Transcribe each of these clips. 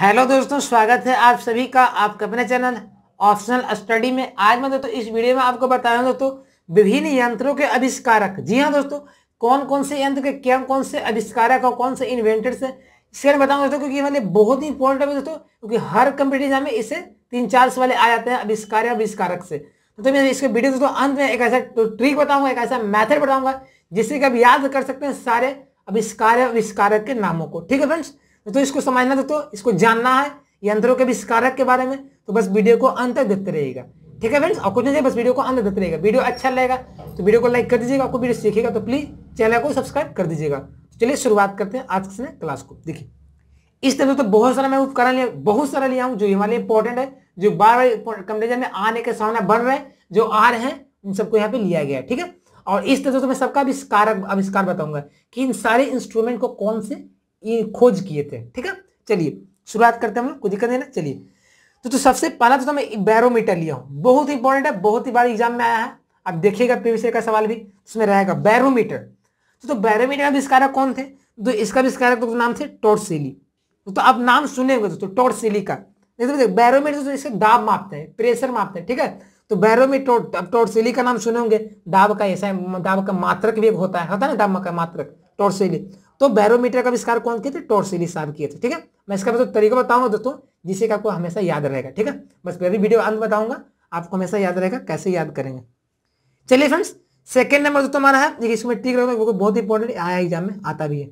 hello दोस्तों स्वागत है आप सभी का आपका अपने चैनल ऑप्शनल स्टडी में आज मैं दोस्तों इस वीडियो में आपको बता रहा हूँ दोस्तों विभिन्न यंत्रों के आविष्कारक जी हाँ दोस्तों कौन कौन से यंत्र के क्या कौन से आविष्कारक और कौन से इन्वेंटर्स हैं इसके लिए बताऊँ दोस्तों क्योंकि मैंने बहुत ही इंपॉर्टेंट है दोस्तों क्योंकि हर कंपटीशन में इसे तीन चार सवाल आ जाते हैं आविष्कार आविष्कारक से तो मैं इसके वीडियो दोस्तों अंत में एक ऐसा ट्रिक बताऊंगा एक ऐसा मैथड बताऊंगा जिससे कि आप याद कर सकते हैं सारे आविष्कार आविष्कारक के नामों को ठीक है फ्रेंड्स तो, तो इसको समझना दोस्तों तो इसको जानना है यंत्रों के विस्कारक के बारे में तो बस वीडियो को अंत तक देखते रहिएगा ठीक है फ्रेंड्स और कुछ नहीं बस वीडियो को अंत देते रहेगा वीडियो अच्छा लगेगा तो वीडियो को लाइक कर दीजिएगा आपको वीडियो सीखेगा तो प्लीज़ चैनल को सब्सक्राइब कर दीजिएगा तो चलिए शुरुआत करते हैं आज के क्लास को देखिए इस तरह तो बहुत सारा मैं उपकरण लिया बहुत सारा लिया हूँ जो हमारे लिए इंपॉर्टेंट है जो बार बार कंपेरिजन में आने के सामने बढ़ रहे हैं जो आ रहे हैं उन सबको यहाँ पे लिया गया है ठीक है और इस तरह से तो मैं सबका आविष्कार आविष्कार बताऊंगा कि इन सारे इंस्ट्रूमेंट को कौन से ये खोज किए थे ठीक है चलिए शुरुआत करते हैं हम कोई दिक्कत नहीं ना चलिए तो, तो सबसे पहला तो, तो मैं बैरोमीटर लिया हूं बहुत इंपॉर्टेंट है बहुत ही बार एग्जाम में आया है अब देखिएगा पीवीसी का सवाल भी उसमें रहेगा बैरोमीटर तो, तो बैरोमीटर आविष्कारक कौन थे तो इसका आविष्कारक तो नाम थे टोर्सेली तो, तो आप नाम सुने हुए तो, तो टोर्सेली का बैरोमीटर तो इसे दाब मापते हैं प्रेशर मापते हैं ठीक है तो बैरोमीटर टोर्सेली का नाम सुने होंगे दाब का ऐसा दाब का मात्रक भी होता है होता है ना दाब का मात्रक टोर्सेली तो बैरोमीटर का आविष्कार कौन किए थे टोर्सिली साहब किए थे ठीक है मैं इसका मतलब तरीका बताऊंगा दोस्तों जिसे आपको हमेशा याद रहेगा ठीक है बस मेरी वीडियो अंत बताऊंगा आपको हमेशा याद रहेगा कैसे याद करेंगे चलिए फ्रेंड्स सेकेंड नंबर दोस्तों हमारा है देखिए इसमें ठीक रहेगा वो बहुत इंपॉर्टेंट आया एग्जाम में आता भी है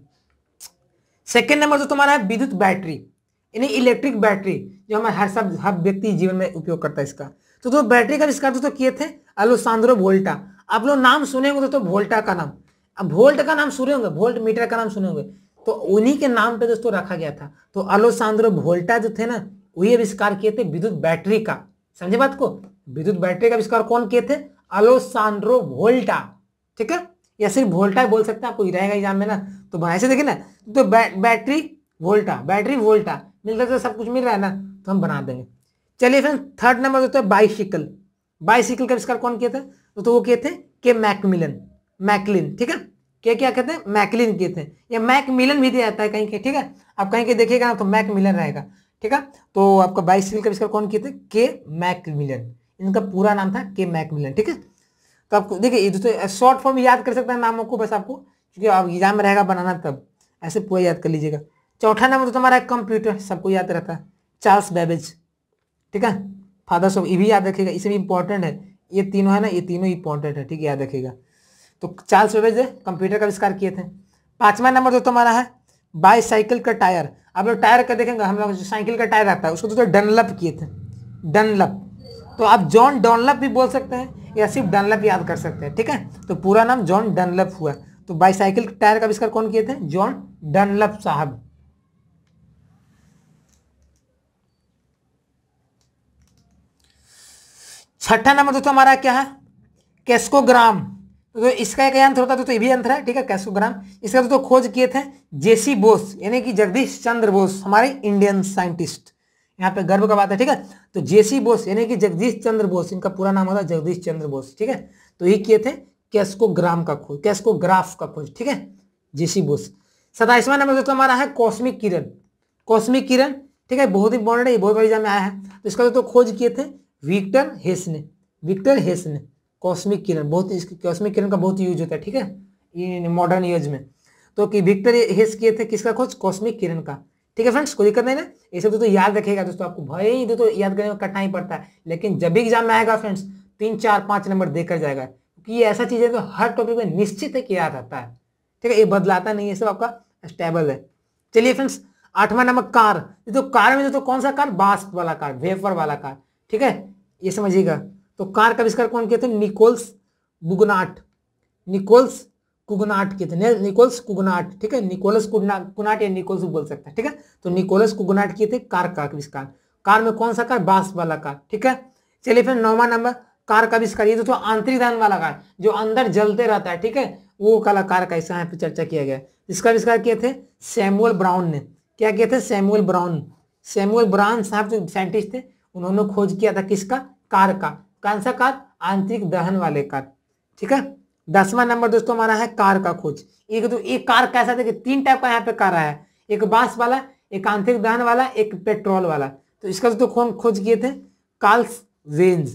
सेकेंड नंबर जो तुम्हारा है विद्युत बैटरी यानी इलेक्ट्रिक बैटरी जो हमारे हर सब हर व्यक्ति जीवन में उपयोग करता है इसका तो दोस्तों बैटरी का आविष्कार दोस्तों किए थे अलोसांद्रो वोल्टा आप लोग नाम सुने दोस्तों वोल्टा का नाम अब वोल्ट का नाम सुने होंगे वोल्ट मीटर का नाम सुने होंगे तो उन्हीं के नाम पे दोस्तों रखा गया था तो अलोसांद्रो वोल्टा जो थे ना वही आविष्कार किए थे विद्युत बैटरी का समझे बात को विद्युत बैटरी का आविष्कार कौन किए थे अलोसांड्रो वोल्टा ठीक है या सिर्फ वोल्टा बोल सकते हैं आपको रहेगा एग्जाम में ना तो से देखिए ना तो बै, बैटरी वोल्टा बैटरी वोल्टा मिल रहा तो सब कुछ मिल रहा है ना तो हम बना देंगे चलिए फिर थर्ड नंबर दोस्तों बाइसिकल बाइसिकल का आविष्कार कौन किए थे तो वो किए थे के मैकमिलन मैकलिन ठीक है क्या क्या कहते हैं मैकलिन के थे या मैक मिलन भी दिया जाता है कहीं के ठीक है आप कहीं के देखिएगा ना तो मैक मिलन रहेगा ठीक है तो आपका बाईस सिविल का आविष्कार कौन किए थे के मैक मिलन इनका पूरा नाम था के मैक मिलन ठीक है तो आपको देखिए दोस्तों शॉर्ट फॉर्म याद कर सकते हैं नामों को बस आपको क्योंकि आप एग्जाम रहेगा बनाना तब ऐसे पूरा याद कर लीजिएगा चौथा नाम तो हमारा कंप्यूटर सबको याद रहता है चार्ल्स बेबेज ठीक है फादर सब ये भी याद रखेगा इसे भी इंपॉर्टेंट है ये तीनों है ना ये तीनों इंपॉर्टेंट है ठीक है याद रखेगा तो चार्ल्स वेबेज ने कंप्यूटर का आविष्कार किए थे पांचवा नंबर जो तुम्हारा है बाईसाइकिल का टायर आप लोग टायर का देखेंगे हम लोग जो साइकिल का टायर रहता है उसको दोस्तों डनलप किए थे डनलप तो आप जॉन डॉनलप भी बोल सकते हैं या सिर्फ डनलप याद कर सकते हैं ठीक है तो पूरा नाम जॉन डनलप हुआ तो बाईसाइकिल टायर का आविष्कार कौन किए थे जॉन डनलप साहब छठा नंबर दोस्तों हमारा क्या है कैस्कोग्राम तो इसका एक यंत्र होता है तो ये भी यंत्र है ठीक है कैसोग्राम इसका तो, तो खोज किए थे जेसी बोस यानी कि जगदीश चंद्र बोस हमारे इंडियन साइंटिस्ट यहाँ पे गर्व का बात है ठीक है तो जेसी बोस यानी कि जगदीश चंद्र बोस इनका पूरा नाम होता है जगदीश चंद्र बोस ठीक है तो ये किए थे कैस्कोग्राम का खोज कैस्कोग्राफ का खोज ठीक है जेसी बोस सताइसवा नंबर दोस्तों हमारा है कॉस्मिक किरण कॉस्मिक किरण ठीक है बहुत इंपॉर्टेंट है बहुत बड़ी एग्जाम में आया है तो इसका दोस्तों खोज किए थे विक्टर हेस ने विक्टर हेस ने कॉस्मिक किरण बहुत कॉस्मिक किरण का बहुत यूज होता है ठीक है मॉडर्न यूज में तो कि विक्टर हेस किए थे किसका खोज कॉस्मिक किरण का ठीक है फ्रेंड्स कोई दिक्कत नहीं ना ये सब तो, तो याद रखेगा दोस्तों आपको भय भाई तो, तो याद करने में कटना ही पड़ता है लेकिन जब भी एग्जाम में आएगा फ्रेंड्स तीन चार पांच नंबर देकर जाएगा क्योंकि ये ऐसा चीज़ है जो हर टॉपिक में निश्चित है कि याद आता है ठीक है ये बदलाता नहीं है सब आपका स्टेबल है चलिए फ्रेंड्स आठवां नंबर कार ये तो कार में जो तो कौन सा कार बास्ट वाला कार वेफर वाला कार ठीक है ये समझिएगा तो कार का आविष्कार कौन किए थे निकोल्स बुगनाट निकोल्स कुगनाट किए थे निकोल्स कुगनाट ठीक है निकोलस कुनाट या निकोल्स बोल सकते हैं ठीक है तो निकोलस कुगनाट किए थे कार का आविष्कार कार में कौन सा कार बांस वाला कार ठीक है चलिए फिर नौवा नंबर कार का आविष्कार ये तो आंतरिक धान वाला कार जो अंदर जलते रहता है ठीक है वो कलाकार का ऐसा यहाँ पे चर्चा किया गया इसका आविष्कार किए थे सैमुअल ब्राउन ने क्या किए थे सैमुअल ब्राउन सैमुअल ब्राउन साहब जो साइंटिस्ट थे उन्होंने खोज किया था किसका कार का कौन सा कार आंतरिक दहन वाले कार ठीक है दसवां नंबर दोस्तों हमारा है कार का खोज एक तो एक कार कैसा देखिए तीन टाइप का यहाँ पे कार आया एक बांस वाला एक आंतरिक दहन वाला एक पेट्रोल वाला तो इसका दोस्तों कौन खोज किए थे कार्ल्स वेंज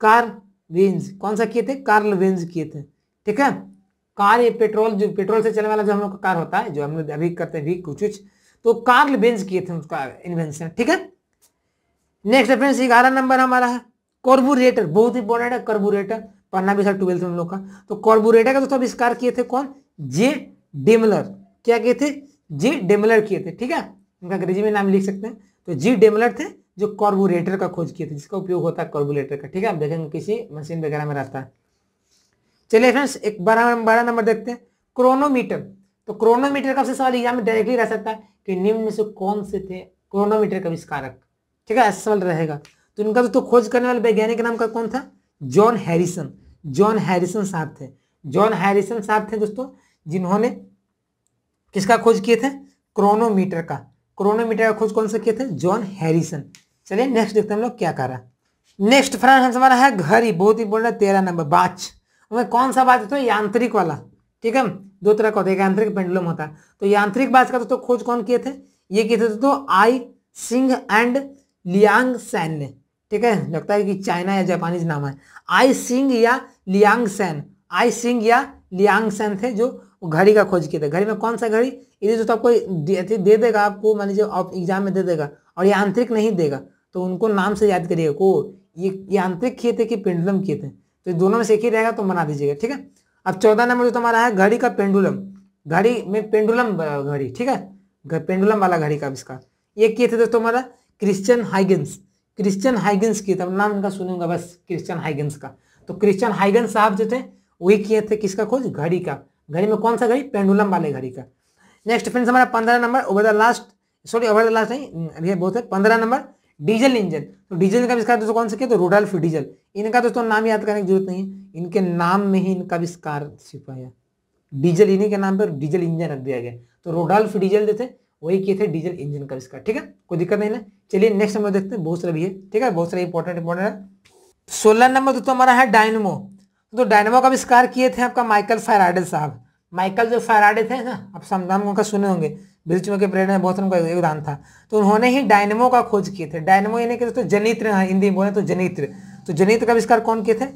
कार वेंज कौन सा किए थे कार्ल वेंज किए थे ठीक है कार ये पेट्रोल जो पेट्रोल से चलने वाला जो हम लोग का कार होता है जो हम लोग अभी करते हैं भी कुछ कुछ तो कार्ल वेंज किए थे उसका इन्वेंशन ठीक है नेक्स्ट रेफरेंस ग्यारह नंबर हमारा है कार्बोरेटर बहुत इंपॉर्टेंट है कार्बोरेटर पढ़ना भी सर ट्वेल्थ में हम लोग का तो कार्बोरेटर का दोस्तों आविष्कार किए थे कौन जे डेमलर क्या किए थे जे डेमलर किए थे ठीक है इनका अंग्रेजी में नाम लिख सकते हैं तो जी डेमलर थे जो कार्बोरेटर का खोज किए थे जिसका उपयोग होता है कार्बोरेटर का ठीक है आप देखेंगे किसी मशीन वगैरह में रहता है चलिए फ्रेंड्स एक बारह बारह नंबर देखते हैं क्रोनोमीटर तो क्रोनोमीटर का सवाल एग्जाम में डायरेक्टली रह सकता है कि निम्न में से कौन से थे क्रोनोमीटर का आविष्कारक ठीक है ऐसा सवाल रहेगा तो इनका दोस्तों खोज करने वाले वैज्ञानिक नाम का कौन था जॉन हैरिसन जॉन हैरिसन साहब थे जॉन हैरिसन साहब थे दोस्तों जिन्होंने किसका खोज किए थे क्रोनोमीटर का क्रोनोमीटर का खोज कौन सा किए थे जॉन हैरिसन चलिए नेक्स्ट देखते हैं हम लोग क्या कर रहा नेक्स्ट फ्रेंड हम हमारा है घड़ी बहुत ही बोल रहा है तेरह नंबर बाच हमें कौन सा बात होता है तो यांत्रिक वाला ठीक है दो तरह का होता है यांत्रिक पेंडुलम होता है तो यांत्रिक बाच का दोस्तों खोज कौन किए थे ये किए थे दोस्तों Yi Xing and Liang Zan ने ठीक है लगता है कि चाइना या जापानीज नाम है आई सिंह या लियांग सैन आई सिंग या लियांग सैन थे जो घड़ी का खोज किए थे घड़ी में कौन सा घड़ी ये जो तो आपको दे, दे देगा आपको मान लीजिए आप एग्जाम में दे देगा और ये आंतरिक नहीं देगा तो उनको नाम से याद करिएगा को ये ये आंतरिक किए थे कि पेंडुलम किए थे तो दोनों में से एक ही रहेगा तो बना दीजिएगा ठीक है अब चौदह नंबर जो तुम्हारा है घड़ी का पेंडुलम घड़ी में पेंडुलम घड़ी ठीक है पेंडुलम वाला घड़ी का आविष्कार ये किए थे दोस्तों हमारा क्रिश्चियन हाइगेंस क्रिश्चियन हाइगेंस किए थे नाम इनका सुने बस क्रिश्चियन हाइगेंस का तो क्रिश्चियन हाइगेंस साहब जो थे वही किए थे किसका खोज घड़ी का घड़ी में कौन सा घड़ी पेंडुलम वाले घड़ी का नेक्स्ट फ्रेंड्स हमारा पंद्रह number over the last sorry over the last नहीं ये बहुत है पंद्रह नंबर डीजल इंजन तो डीजल का विस्कार दोस्तों कौन से किया तो रोडल्फ डीजल इनका दोस्तों तो नाम याद करने की जरूरत नहीं है इनके नाम में ही इनका विस्कार छिपा है डीजल इन्हीं के नाम पर डीजल इंजन रख दिया गया तो रोडल्फ डीजल जो थे वही किए थे डीजल इंजन का इसका ठीक है कोई दिक्कत नहीं ना चलिए नेक्स्ट नंबर देखते हैं बहुत सारा भी है ठीक है बहुत सारे इंपॉर्टेंट इंपॉर्टेंट है सोलह नंबर दोस्तों हमारा है डायनमो तो डायनमो का आविष्कार किए थे आपका माइकल फेराडे साहब माइकल जो फेराडे थे ना आप समधाम उनका सुने होंगे बिल्चुओं के प्रेरणा बहुत उनका योगदान था तो उन्होंने ही डायनमो का खोज किए थे डायनमो यानी कि दोस्तों जनित्र हिंदी में बोले तो जनित्र तो जनित्र का आविष्कार कौन किए थे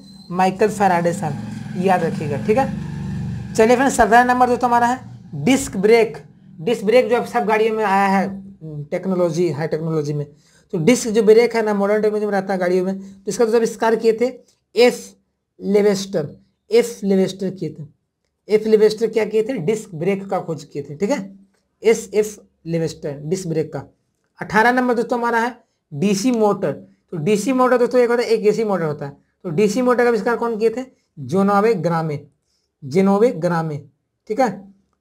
माइकल फेराडे साहब याद रखिएगा ठीक है चलिए फ्रेंड सत्रह नंबर दोस्तों हमारा है डिस्क ब्रेक डिस्क ब्रेक जो अब सब गाड़ियों में आया है टेक्नोलॉजी हाई टेक्नोलॉजी में तो डिस्क जो ब्रेक है ना मॉडर्न टेक्नोलॉजी में रहता है गाड़ियों में तो इसका तो जब मतलब आविष्कार किए थे एफ लेवेस्टर एफ लेवेस्टर किए थे एफ लेवेस्टर क्या किए थे डिस्क ब्रेक का खोज किए थे ठीक है एस एफ लेवेस्टर डिस्क ब्रेक का अठारह नंबर दोस्तों हमारा है डीसी मोटर तो डीसी मोटर दोस्तों एक होता है एक एसी मोटर होता है तो डीसी मोटर का आविष्कार कौन किए थे जोनावे ग्रामे जेनोवे ग्रामे ठीक है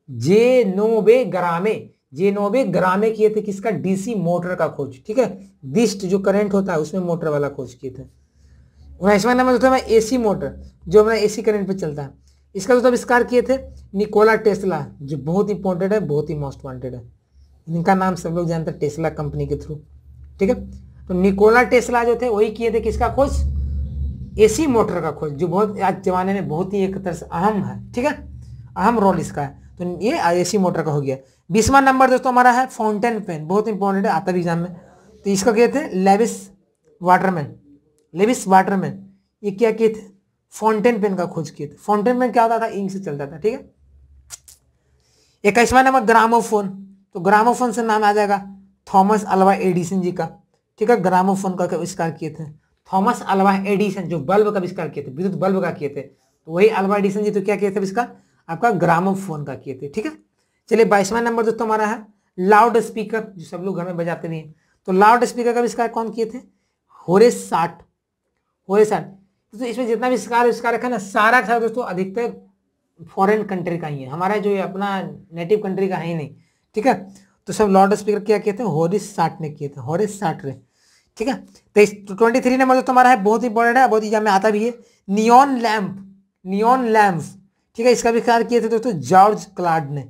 जे नोबे ग्रामे जे नोबे ग्रामे किए थे किसका डीसी मोटर का खोज ठीक है दिस्ट जो करंट होता है उसमें मोटर वाला खोज किए थे उन्नीसवा नंबर जो था हमारा एसी मोटर जो हमारा एसी करंट पे चलता है इसका जो मतलब आविष्कार किए थे निकोला टेस्ला जो बहुत इंपॉर्टेंट है बहुत ही मोस्ट वॉन्टेड है इनका नाम सब लोग जानते हैं टेस्ला कंपनी के थ्रू ठीक है तो निकोला टेस्ला जो थे वही किए थे किसका खोज एसी मोटर का खोज जो बहुत आज जमाने में बहुत ही एक तरह से अहम है ठीक है अहम रोल इसका है तो ये आईएसी मोटर का हो गया बीसवा नंबर दोस्तों हमारा है फाउंटेन पेन बहुत इंपॉर्टेंट है आता भी एग्जाम में तो इसको कहते थे लेविस वाटरमैन लेविस वाटरमैन ये क्या किए थे फाउंटेन पेन का खोज किए थे फाउंटेन पेन क्या होता था इंक से चलता था ठीक है इक्कीसवा नंबर ग्रामोफोन तो ग्रामोफोन से नाम आ जाएगा थॉमस अलवा एडिसन जी का ठीक है ग्रामोफोन का आविष्कार किए थे थॉमस अलवा एडिसन जो बल्ब का आविष्कार किए थे विद्युत बल्ब का किए थे तो वही अलवा एडिसन जी तो क्या किए थे इसका आपका ग्रामोफोन का किए थे ठीक है चलिए बाईसवा नंबर दोस्तों हमारा है लाउड स्पीकर जो सब लोग घर में बजाते भी हैं तो लाउड स्पीकर का आविष्कार कौन किए थे होरे साठ होरे साठ तो इसमें जितना भी शिकार आविष्कारक रखा ना सारा का दोस्तों अधिकतर फॉरेन कंट्री का ही है हमारा जो अपना नेटिव कंट्री का है ही नहीं ठीक है तो सब लाउड स्पीकर क्या किए थे होरिस साठ ने किए थे होरे साठ ने ठीक है तो इस ट्वेंटी तो थ्री नंबर जो तुम्हारा है बहुत इंपॉर्टेंट है बहुत एग्जाम में आता भी है नियॉन लैम्प नियॉन लैम्प ठीक है इसका विकार किए थे दोस्तों जॉर्ज क्लाड ने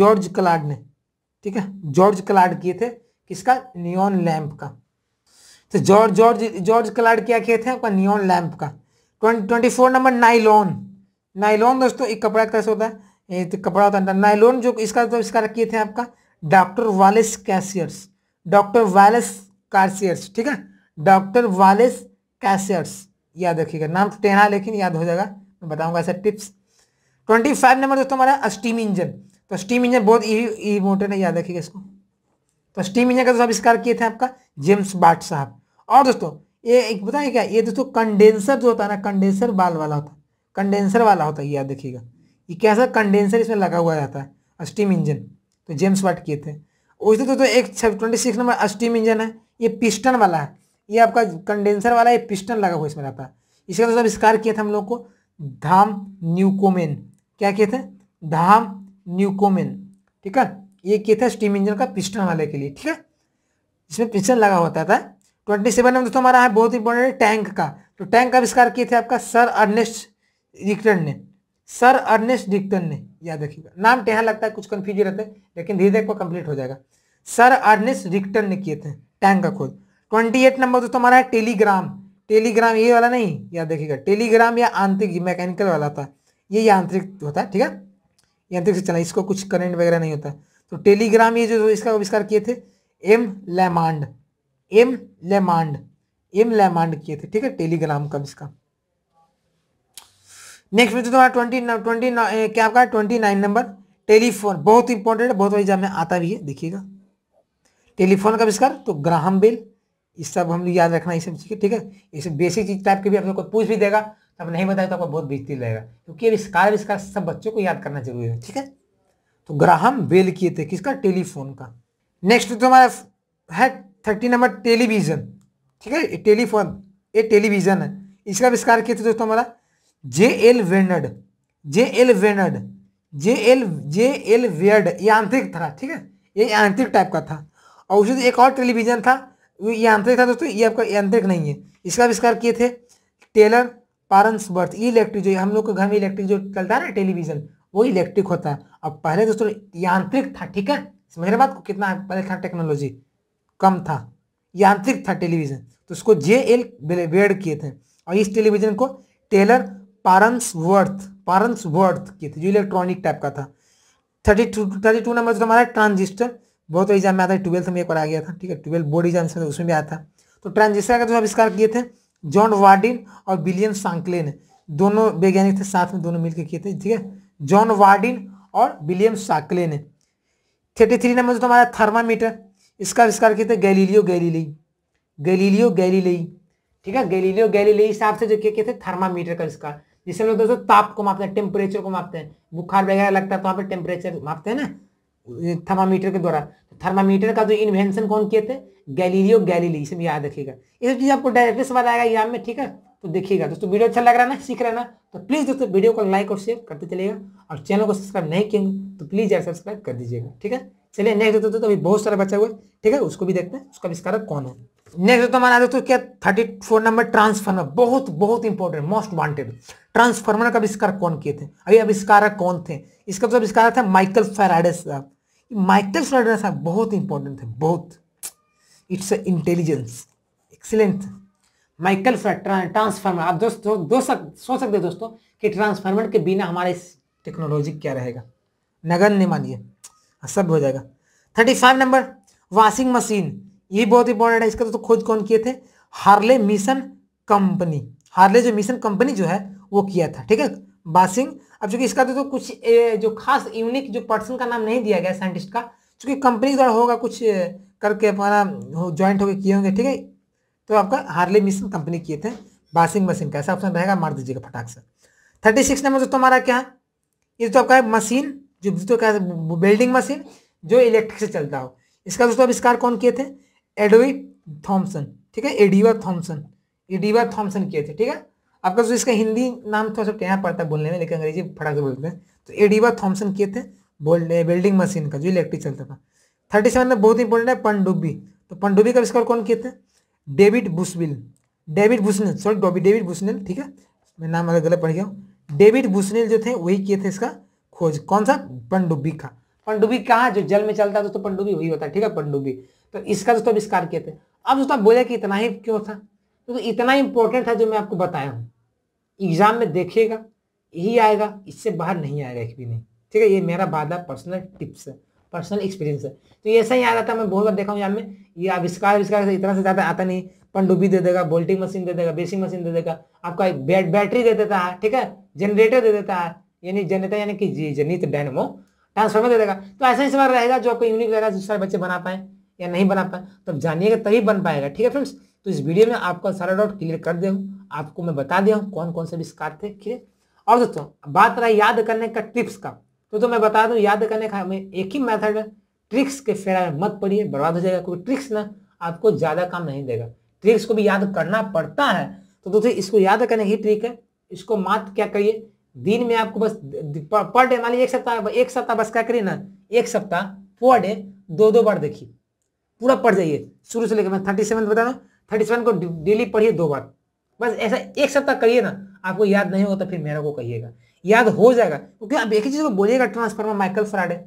जॉर्ज क्लाड ने ठीक है जॉर्ज क्लाड किए थे किसका नियॉन लैम्प का तो जॉर्ज जॉर्ज जॉर्ज क्लाड क्या किए थे आपका नियॉन लैम्प का twenty four number nylon nylon दोस्तों एक कपड़ा कैसे होता है ये तो कपड़ा होता है तो नाइलॉन जो इसका तो इसका किए थे आपका doctor Wallace Carothers doctor Wallace Carothers ठीक है डॉक्टर वालेस कैसियर्स याद रखिएगा नाम तो टेढ़ा लेकिन याद हो जाएगा मैं बताऊंगा ऐसा टिप्स ट्वेंटी फाइव नंबर दोस्तों हमारा स्टीम इंजन तो स्टीम इंजन बहुत मोटर e, है e याद रखिएगा इसको तो स्टीम इंजन का जो आविष्कार किए थे आपका जेम्स बाट साहब और दोस्तों ये एक बताए क्या ये दोस्तों कंडेंसर जो होता है ना कंडेंसर बाल वाला होता है कंडेंसर वाला होता है याद रखिएगा ये कैसा कंडेंसर इसमें लगा हुआ रहता है स्टीम इंजन तो जेम्स वाट किए थे उसमें दोस्तों एक twenty six number steam engine है ये पिस्टन वाला है ये आपका कंडेंसर वाला ये पिस्टन लगा हुआ इसमें रहता है इसका दोस्तों आविष्कार किया था हम लोग को धाम न्यूकोमेन क्या किए थे धाम न्यूकोमेन ठीक है ये किए थे स्टीम इंजन का पिस्टन वाले के लिए ठीक है इसमें पिस्टन लगा होता था ट्वेंटी सेवन में दोस्तों हमारा है बहुत इंपॉर्टेंट टैंक का तो टैंक का आविष्कार किए थे आपका सर अर्नेस्ट रिक्टन ने सर अर्नेस्ट डिक्टन ने याद रखिएगा नाम टेहा लगता है कुछ कन्फ्यूज रहते हैं लेकिन धीरे धीरे कंप्लीट हो जाएगा सर अर्नेस्ट रिक्टन ने किए थे टैंक का खोज ट्वेंटी एट नंबर दोस्तों हमारा है टेलीग्राम टेलीग्राम ये वाला नहीं याद देखिएगा टेलीग्राम या आंतरिक मैकेनिकल वाला था ये यांत्रिक होता है ठीक है यांत्रिक से चला इसको कुछ करंट वगैरह नहीं होता तो टेलीग्राम ये जो इसका आविष्कार किए थे एम लेमांड एम लेमांड एम लेमांड किए थे ठीक है टेलीग्राम का इसका नेक्स्ट में जो तुम्हारा ट्वेंटी ट्वेंटी क्या आपका ट्वेंटी नाइन नंबर टेलीफोन बहुत इंपॉर्टेंट है बहुत बार एग्जाम में आता भी है देखिएगा टेलीफोन का आविष्कार तो ग्राहम बेल इस सब हम याद रखना ये सब चीज़ ठीक है ये सब बेसिक चीज टाइप के भी आप लोग पूछ भी देगा तो आप नहीं बताए तो आपको बहुत बेजती लगेगा क्योंकि आविष्कार आविष्कार सब बच्चों को याद करना जरूरी है ठीक है तो ग्राहम बेल किए थे किसका टेलीफोन का नेक्स्ट तो हमारा है थर्टी नंबर टेलीविज़न ठीक है टेलीफोन ये टेलीविज़न है इसका आविष्कार किए थे दोस्तों हमारा जे एल वेनड जे एल वेनड जे एल जे एल वेड ये आंतरिक था ठीक है ये आंतरिक टाइप का था और उसे एक और टेलीविज़न था ये आंतरिक था दोस्तों ये आपका आंतरिक नहीं है इसका आविष्कार किए थे टेलर पारंस बर्थ इलेक्ट्रिक जो हम लोग के घर में इलेक्ट्रिक जो चलता है ना टेलीविजन वो इलेक्ट्रिक होता है अब पहले दोस्तों यांत्रिक था ठीक है समझ रहे बात को कितना पहले था टेक्नोलॉजी कम था यांत्रिक था टेलीविजन तो उसको जे एल बेड किए थे और इस टेलीविजन को Taylor Farnsworth Farnsworth किए थे जो इलेक्ट्रॉनिक टाइप का था thirty two thirty two number जो हमारा ट्रांजिस्टर बहुत एग्जाम में आता है ट्वेल्थ में एक बार आ गया था ठीक है ट्वेल्थ बोर्ड एग्जाम से उसमें भी आया था तो ट्रांजिस्टर का जो आविष्कार किए थे जॉन वार्डिन और विलियम सांकलेन दोनों वैज्ञानिक थे साथ में दोनों मिलकर किए थे ठीक है जॉन वार्डिन और William Shockley thirty three number तो हमारा थर्मामीटर इसका आविष्कार किए थे गैलीलियो गैलीली गैलीलियो गैलीली ठीक है गैलीलियो गैलीली हिसाब से जो किए थे थर्मामीटर का आविष्कार जिससे हम लोग दोस्तों ताप को मापते हैं टेम्परेचर को मापते हैं बुखार वगैरह लगता है तो वहाँ पर टेम्परेचर मापते हैं ना थर्मामीटर के द्वारा थर्मामीटर का जो इन्वेंशन कौन किए थे गैलीलियो गैलीली इसमें याद रखिएगा ये सब चीज़ आपको डायरेक्टली समझ आएगा एग्जाम में ठीक है तो देखिएगा दोस्तों वीडियो अच्छा लग रहा है ना सीख रहे ना तो प्लीज़ दोस्तों वीडियो को लाइक और शेयर करते चलेगा और चैनल को सब्सक्राइब नहीं किएंगे तो प्लीज़ यार सब्सक्राइब कर दीजिएगा ठीक है चलिए नेक्स्ट दोस्तों तो अभी बहुत सारे बच्चा हुआ ठीक है उसको भी देखते हैं उसका विस्कार कौन है नेक्स्ट दोस्तों हमारा दोस्तों क्या थर्टी फोर नंबर ट्रांसफार्मर बहुत बहुत इंपॉर्टेंट मोस्ट वांटेड ट्रांसफार्मर का आविष्कार कौन किए थे अभी आविष्कारक कौन थे इसका जो आविष्कार था माइकल फेराडेस साहब माइकल श्राइडर साहब बहुत इंपॉर्टेंट है बहुत इट्स इंटेलिजेंस एक्सीलेंट माइकल फ्राइड ट्रांसफार्मर आप दोस्त दो, सक, सोच सकते दोस्तों कि ट्रांसफार्मर के बिना हमारे टेक्नोलॉजी क्या रहेगा ने मानिए हाँ, सब हो जाएगा thirty five number washing machine ये बहुत इंपॉर्टेंट है इसका तो, खोज कौन किए थे हार्ले मिशन कंपनी हार्ले जो मिशन कंपनी जो है वो किया था ठीक है बासिंग अब चूंकि इसका तो, तो कुछ ए, जो खास यूनिक जो पर्सन का नाम नहीं दिया गया साइंटिस्ट का चूंकि कंपनी द्वारा होगा कुछ करके अपना ज्वाइंट होकर किए होंगे ठीक है तो आपका हार्ले मिशन कंपनी किए थे बासिंग मशीन का ऐसा ऑप्शन रहेगा मार दीजिएगा फटाक से थर्टी सिक्स नंबर दोस्तों हमारा क्या है ये तो आपका है मशीन जो तो क्या बिल्डिंग मशीन जो इलेक्ट्रिक से चलता हो इसका दोस्तों आविष्कार कौन किए थे एडविड थॉम्सन ठीक है एडिवा थॉम्सन एडिवा थॉम्सन किए थे ठीक है आपका जो इसका हिंदी नाम थोड़ा सा टैया पड़ता है बोलने में लेकिन अंग्रेजी फटाक से बोलते हैं तो एडिवा थॉम्सन किए थे बोलने वेल्डिंग मशीन का जो इलेक्ट्रिक चलता था थर्टी सेवन में बहुत इंपॉर्टेंट है पनडुब्बी तो पनडुब्बी का आविष्कार कौन किए थे David Bushnell David Bushnell sorry डॉबी डेविड बुशनेल ठीक है मैं नाम अगर गलत पढ़ गया हूँ डेविड बुशनेल जो थे वही किए थे इसका खोज कौन सा पनडुब्बी का पनडुब्बी कहाँ जो जल में चलता है दोस्तों पनडुब्बी वही होता है ठीक है पनडुब्बी तो इसका दोस्तों आविष्कार किए थे अब दोस्तों आप बोले कि इतना ही क्यों था तो, तो इतना इंपॉर्टेंट था जो मैं आपको बताया हूँ एग्ज़ाम में देखिएगा यही आएगा इससे बाहर नहीं आएगा एक भी नहीं ठीक है ये मेरा वादा पर्सनल टिप्स है पर्सनल एक्सपीरियंस है तो ये ऐसा ही आ रहा था मैं बहुत बार देखा हूँ यहाँ में ये आविष्कार आविष्कार इतना से ज़्यादा आता नहीं पनडुब्बी दे देगा बोल्टिंग मशीन दे देगा बेसिंग मशीन दे देगा आपका एक बैट बैटरी दे देता है ठीक है जनरेटर दे देता है यानी जनरेटर यानी कि जी जनित डैनमो ट्रांसफॉर्मर दे देगा तो ऐसा ही सवाल रहेगा जो आपको यूनिक रहेगा जिस सारे बच्चे बना पाए या नहीं बना पाए तो जानिएगा तभी बन पाएगा ठीक है फ्रेंड्स तो इस वीडियो में आपका सारा डाउट क्लियर कर दे हूँ आपको मैं बता दिया हूँ कौन कौन से विस्कार थे क्लियर और दोस्तों बात रहा याद करने का ट्रिप्स का तो तो मैं बता दूँ याद करने का हमें एक ही मैथड है ट्रिक्स के फेरा में मत पड़िए बर्बाद हो जाएगा क्योंकि ट्रिक्स ना आपको ज़्यादा काम नहीं देगा ट्रिक्स को भी याद करना पड़ता है तो दोस्तों इसको याद करने ही ट्रिक है इसको मात्र क्या करिए दिन में आपको बस पर डे मान ली एक सप्ताह एक सप्ताह बस क्या करिए ना एक सप्ताह पर डे दो दो बार देखिए पूरा पढ़ जाइए शुरू से लेकर मैं थर्टी सेवन बता रहा हूँ थर्टी सेवन को डेली पढ़िए दो बार बस ऐसा एक सप्ताह करिए ना आपको याद नहीं होगा तो फिर मेरा को कहिएगा याद हो जाएगा क्योंकि आप एक ही चीज़ को बोलिएगा ट्रांसफार्मर माइकल फ्राडे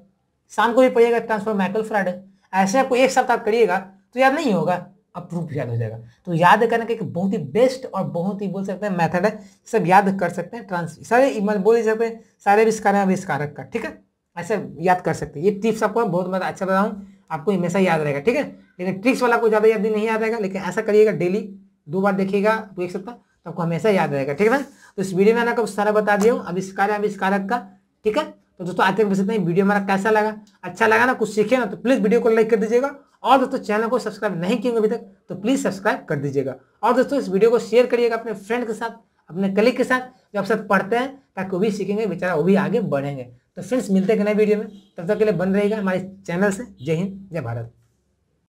शाम को भी पढ़िएगा ट्रांसफार्मर माइकल फ्राडे ऐसे आपको एक सप्ताह करिएगा तो याद नहीं होगा अब प्रूफ याद हो जाएगा तो याद करने का एक बहुत ही बेस्ट और बहुत ही बोल सकते हैं मेथड है सब याद कर सकते हैं ट्रांस सारे मतलब बोल सकते हैं सारे आविष्कार विस्कारक का ठीक है ऐसे याद कर सकते हैं ये टिप्स आपको बहुत मैं अच्छा बताऊँ आपको हमेशा याद रहेगा ठीक है लेकिन ट्रिक्स वाला को ज़्यादा याद नहीं याद रहेगा लेकिन ऐसा करिएगा डेली दो बार देखिएगा तो एक सप्ताह तो आपको हमेशा याद रहेगा ठीक है ना तो इस वीडियो में आपको सारा बता दिया हूँ आविष्कार आविष्कारक का ठीक है तो दोस्तों आज तक सकते हैं वीडियो हमारा कैसा लगा अच्छा लगा ना कुछ सीखे ना तो प्लीज़ वीडियो को लाइक कर दीजिएगा और दोस्तों चैनल को सब्सक्राइब नहीं किए अभी तक तो प्लीज़ सब्सक्राइब कर दीजिएगा और दोस्तों इस वीडियो को शेयर करिएगा अपने फ्रेंड के साथ अपने कलीग के साथ जो आप साथ पढ़ते हैं ताकि वो भी सीखेंगे बेचारा वो भी आगे बढ़ेंगे तो फ्रेंड्स मिलते हैं नए वीडियो में तब तक के लिए बन रहेगा हमारे चैनल से जय हिंद जय भारत